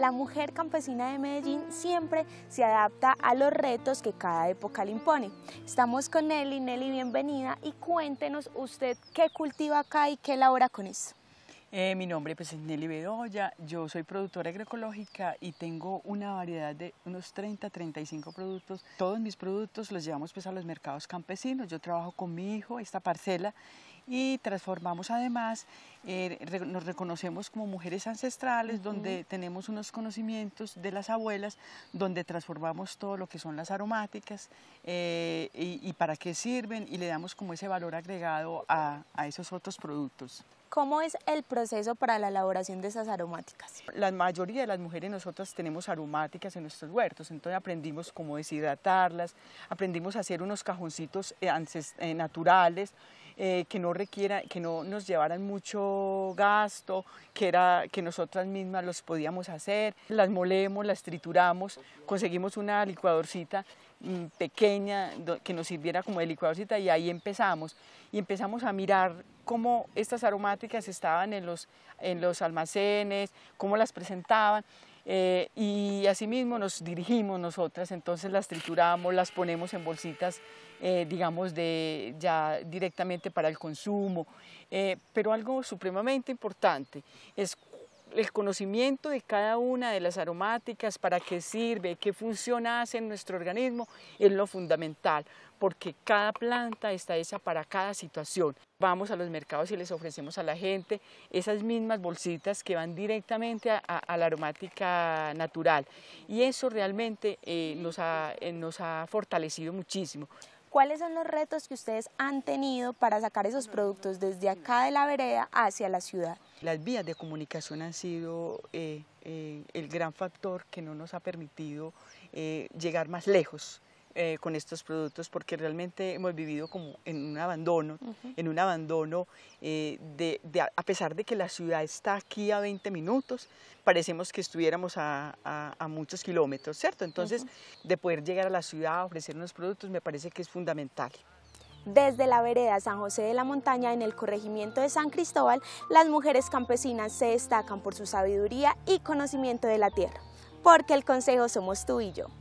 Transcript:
la mujer campesina de Medellín siempre se adapta a los retos que cada época le impone. Estamos con Nelly. Nelly, bienvenida y cuéntenos usted qué cultiva acá y qué labora con eso. Eh, mi nombre pues, es Nelly Bedoya, yo soy productora agroecológica y tengo una variedad de unos 30, 35 productos. Todos mis productos los llevamos pues, a los mercados campesinos. Yo trabajo con mi hijo esta parcela y transformamos además, eh, nos reconocemos como mujeres ancestrales, donde tenemos unos conocimientos de las abuelas, donde transformamos todo lo que son las aromáticas eh, y, para qué sirven y le damos como ese valor agregado a, a esos otros productos. ¿Cómo es el proceso para la elaboración de esas aromáticas? La mayoría de las mujeres nosotras tenemos aromáticas en nuestros huertos, entonces aprendimos cómo deshidratarlas, aprendimos a hacer unos cajoncitos eh, naturales, eh, que no nos llevaran mucho gasto, que, nosotras mismas los podíamos hacer, las molemos, las trituramos, conseguimos una licuadorcita mm, pequeña que nos sirviera como de licuadorcita y ahí empezamos. Y empezamos a mirar cómo estas aromáticas estaban en en los almacenes, cómo las presentaban y eh, y asimismo nos dirigimos nosotras, entonces las trituramos, las ponemos en bolsitas, eh, digamos, de, ya directamente para el consumo. Eh, pero algo supremamente importante es el conocimiento de cada una de las aromáticas, para qué sirve, qué función hace en nuestro organismo, es lo fundamental, porque cada planta está hecha para cada situación. Vamos a los mercados y les ofrecemos a la gente esas mismas bolsitas que van directamente a, la aromática natural. Y eso realmente eh, eh, nos ha fortalecido muchísimo. ¿Cuáles son los retos que ustedes han tenido para sacar esos productos desde acá de la vereda hacia la ciudad? Las vías de comunicación han sido eh, eh, el gran factor que no nos ha permitido eh, llegar más lejos. Eh, con estos productos porque realmente hemos vivido como en un abandono, en un abandono eh, a pesar de que la ciudad está aquí a 20 minutos, parecemos que estuviéramos a, muchos kilómetros, ¿cierto? Entonces, de poder llegar a la ciudad a ofrecer unos productos me parece que es fundamental. Desde la vereda San José de la Montaña, en el corregimiento de San Cristóbal, las mujeres campesinas se destacan por su sabiduría y conocimiento de la tierra, porque el consejo somos tú y yo.